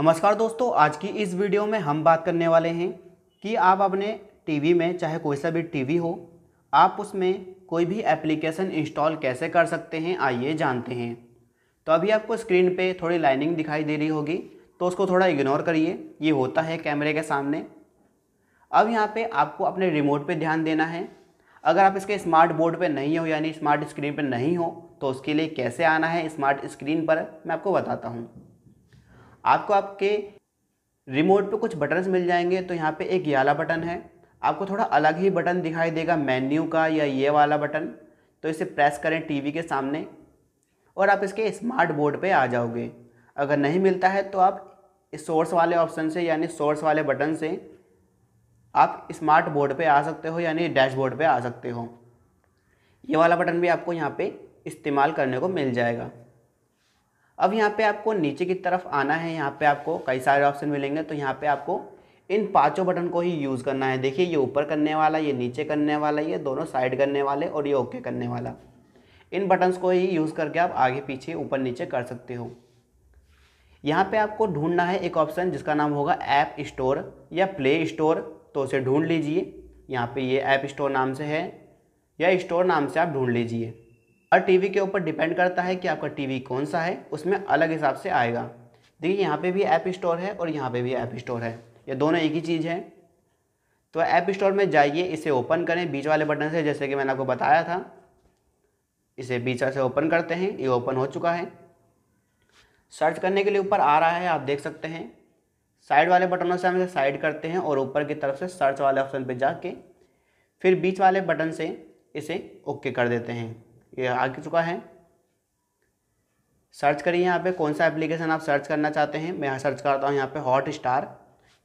नमस्कार दोस्तों आज की इस वीडियो में हम बात करने वाले हैं कि आप अपने टीवी में चाहे कोई सा भी टीवी हो आप उसमें कोई भी एप्लीकेशन इंस्टॉल कैसे कर सकते हैं आइए जानते हैं तो अभी आपको स्क्रीन पे थोड़ी लाइनिंग दिखाई दे रही होगी तो उसको थोड़ा इग्नोर करिए ये होता है कैमरे के सामने अब यहाँ पर आपको अपने रिमोट पर ध्यान देना है अगर आप इसके स्मार्ट बोर्ड पर नहीं हो यानी स्मार्ट स्क्रीन पर नहीं हो तो उसके लिए कैसे आना है स्मार्ट स्क्रीन पर मैं आपको बताता हूँ आपको आपके रिमोट पे कुछ बटन्स मिल जाएंगे तो यहाँ पे एक ये वाला बटन है आपको थोड़ा अलग ही बटन दिखाई देगा मेन्यू का या ये वाला बटन तो इसे प्रेस करें टीवी के सामने और आप इसके स्मार्ट बोर्ड पे आ जाओगे अगर नहीं मिलता है तो आप इस सोर्स वाले ऑप्शन से यानी सोर्स वाले बटन से आप स्मार्ट बोर्ड पे आ सकते हो यानी डैशबोर्ड पे आ सकते हो ये वाला बटन भी आपको यहाँ पे इस्तेमाल करने को मिल जाएगा अब यहाँ पे आपको नीचे की तरफ आना है यहाँ पे आपको कई सारे ऑप्शन मिलेंगे तो यहाँ पे आपको इन पांचों बटन को ही यूज़ करना है देखिए ये ऊपर करने वाला ये नीचे करने वाला ये दोनों साइड करने वाले और ये ओके करने वाला इन बटन्स को ही यूज़ करके आप आगे पीछे ऊपर नीचे कर सकते हो यहाँ पे आपको ढूंढना है एक ऑप्शन जिसका नाम होगा ऐप स्टोर या प्ले स्टोर तो उसे ढूंढ लीजिए यहाँ पे ये ऐप स्टोर नाम से है या स्टोर नाम से आप ढूंढ लीजिए और टीवी के ऊपर डिपेंड करता है कि आपका टीवी कौन सा है उसमें अलग हिसाब से आएगा देखिए यहाँ पे भी ऐप स्टोर है और यहाँ पे भी ऐप स्टोर है ये दोनों एक ही चीज़ है तो ऐप स्टोर में जाइए इसे ओपन करें बीच वाले बटन से जैसे कि मैंने आपको बताया था इसे बीच से ओपन करते हैं ये ओपन हो चुका है सर्च करने के लिए ऊपर आ रहा है आप देख सकते हैं साइड वाले बटनों से हम इसे साइड करते हैं और ऊपर की तरफ से सर्च वाले ऑप्शन पर जाके फिर बीच वाले बटन से इसे ओके कर देते हैं ये आ चुका है सर्च करिए यहाँ पे कौन सा एप्लीकेशन आप सर्च करना चाहते हैं मैं सर्च करता हूँ यहाँ पे हॉट स्टार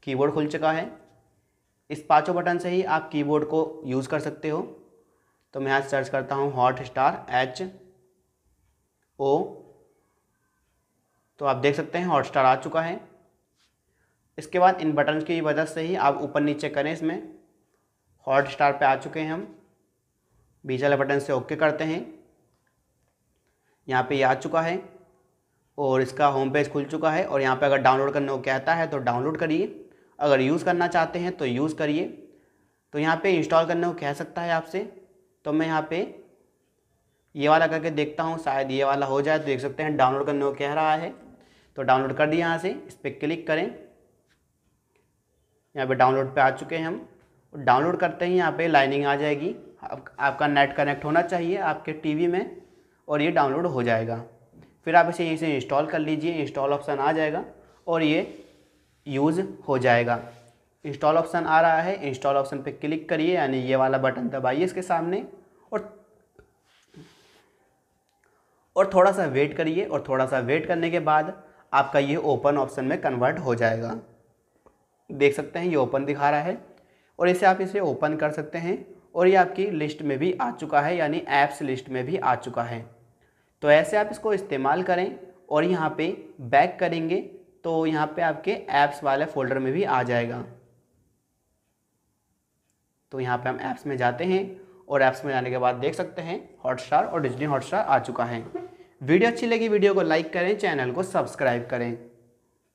कीबोर्ड खुल चुका है इस पाँचों बटन से ही आप कीबोर्ड को यूज़ कर सकते हो तो मैं यहाँ सर्च करता हूँ हॉट स्टार एच ओ तो आप देख सकते हैं हॉट स्टार आ चुका है इसके बाद इन बटन की वजह से ही आप ऊपर नीचे करें इसमें हॉट स्टार पर आ चुके हैं हम बीच वाले बटन से ओके करते हैं यहाँ पे ये आ चुका है और इसका होम पेज खुल चुका है और यहाँ पे अगर डाउनलोड करने को कहता है तो डाउनलोड करिए अगर यूज़ करना चाहते हैं तो यूज़ करिए तो यहाँ पे इंस्टॉल करने को कह सकता है आपसे तो मैं यहाँ पे ये वाला करके देखता हूँ शायद ये वाला हो जाए तो देख सकते हैं डाउनलोड करने को कह रहा है तो डाउनलोड कर दिया यहाँ से इस पर क्लिक करें यहाँ पर डाउनलोड पर आ चुके हैं हम डाउनलोड करते ही यहाँ पर लाइनिंग आ जाएगी आप, आपका नेट कनेक्ट होना चाहिए आपके टी में और ये डाउनलोड हो जाएगा फिर आप इसे यहीं से इंस्टॉल कर लीजिए इंस्टॉल ऑप्शन आ जाएगा और ये यूज़ हो जाएगा इंस्टॉल ऑप्शन आ रहा है इंस्टॉल ऑप्शन पे क्लिक करिए यानी ये वाला बटन दबाइए इसके सामने और और थोड़ा सा वेट करिए और थोड़ा सा वेट करने के बाद आपका ये ओपन ऑप्शन में कन्वर्ट हो जाएगा देख सकते हैं ये ओपन दिखा रहा है और इसे आप इसे ओपन कर सकते हैं और ये आपकी लिस्ट में भी आ चुका है यानी ऐप्स लिस्ट में भी आ चुका है तो ऐसे आप इसको इस्तेमाल करें और यहाँ पे बैक करेंगे तो यहाँ पे आपके ऐप्स वाले फोल्डर में भी आ जाएगा तो यहाँ पे हम ऐप्स में जाते हैं और ऐप्स में जाने के बाद देख सकते हैं हॉटस्टार और डिजनी हॉटस्टार आ चुका है वीडियो अच्छी लगी वीडियो को लाइक करें चैनल को सब्सक्राइब करें